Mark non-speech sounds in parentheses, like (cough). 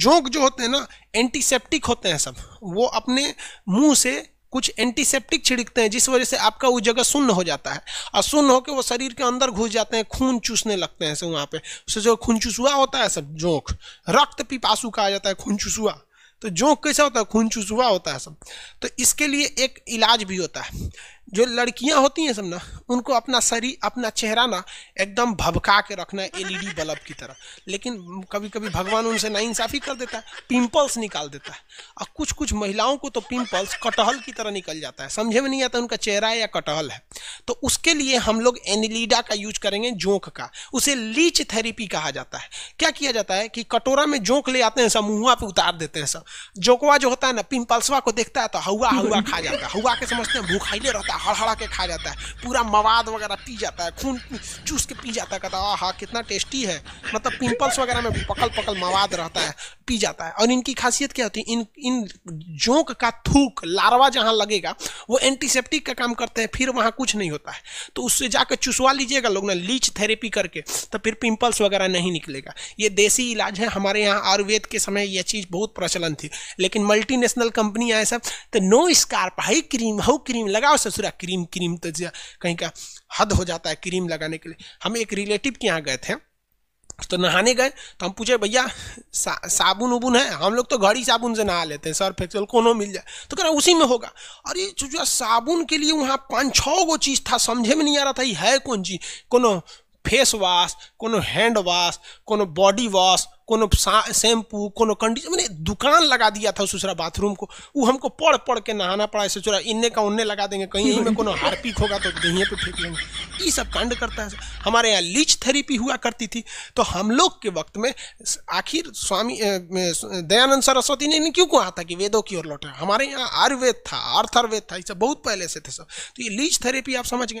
जोंक जो होते हैं ना एंटीसेप्टिक होते हैं सब वो अपने मुंह से कुछ एंटीसेप्टिक छिड़कते हैं जिस वजह से आपका वो जगह सुन्न हो जाता है और सुन्न होकर वो शरीर के अंदर घुस जाते हैं खून चूसने लगते हैं वहाँ पे उससे जो खून चूसुआ होता है सब जोंक रक्त पिपासु कहा जाता है खून चूसुआ तो जोंक कैसा होता है खून चुसुआ होता है सब तो इसके लिए एक इलाज भी होता है जो लड़कियां होती हैं सब ना उनको अपना शरीर अपना चेहरा ना एकदम भबका के रखना है एलईडी बल्ब की तरह लेकिन कभी कभी भगवान उनसे ना इंसाफी कर देता है पिंपल्स निकाल देता है और कुछ कुछ महिलाओं को तो पिंपल्स कटहल की तरह निकल जाता है समझे में नहीं आता उनका चेहरा या कटहल है तो उसके लिए हम लोग एनिलीडा का यूज करेंगे जोंक का उसे लीच थेरेपी कहा जाता है क्या किया जाता है कि कटोरा में जोंक ले आते हैं सब मुहुआ पे उतार देते हैं सब जोंकवा जो होता है ना पिम्पल्सवा को देखता है तो हवा हवा खा जाता है हवा के समझते हैं भूखाइले रहता है हड़हड़ा के खा जाता है पूरा मवाद वगैरह पी जाता है खून चूस के पी जाता है कहता है हाँ कितना टेस्टी है मतलब पिंपल्स वगैरह में पकल पकल मवाद रहता है पी जाता है और इनकी खासियत क्या होती है इन इन जोंक का थूक लार्वा जहाँ लगेगा वो एंटीसेप्टिक का काम करते हैं फिर वहाँ कुछ नहीं होता है तो उससे जाकर चुसवा लीजिएगा लोग ना लीच थेरेपी करके तो फिर पिंपल्स वगैरह नहीं निकलेगा ये देसी इलाज है हमारे यहाँ आयुर्वेद के समय यह चीज़ बहुत प्रचलन थी लेकिन मल्टीनेशनल कंपनियाँ है सब तो नो स्कार्प हाई क्रीम हाउ क्रीम लगाओ ससुरा क्रीम क्रीम तो कहीं का हद हो जाता है क्रीम लगाने के लिए हम एक रिलेटिव के यहाँ गए थे तो नहाने गए तो हम पूछे भैया सा, साबुन उबुन है हम लोग तो घर ही साबुन से नहा लेते हैं सर्फ एक्सेल कोनो मिल जाए तो कह रहा उसी में होगा अरे चुचुआ साबुन के लिए वहाँ पाँच छः गो चीज़ था समझे में नहीं आ रहा था ये है कौन चीज कोनो फेस वाश कोनो हैंड वाश कोनो बॉडी वॉश कोनो शैम्पू कोनो कंडीशन मैंने दुकान लगा दिया था सुसरा बाथरूम को वो हमको पढ़ पढ़ के नहाना पड़ा ऐसे चुरा इन्ने का उन्ने लगा देंगे कहीं में (laughs) कोनो हार्पिक होगा तो दही पे फेंक लेंगे ये सब कांड करता है हमारे यहाँ लीच थेरेपी हुआ करती थी तो हम लोग के वक्त में आखिर स्वामी दयानंद सरस्वती ने क्यों कहा था कि वेदों की ओर लौटे हमारे यहाँ आयुर्वेद था आर्थर्वेद था ये सब बहुत पहले से थे सब तो ये लीच थेरेपी आप समझ गए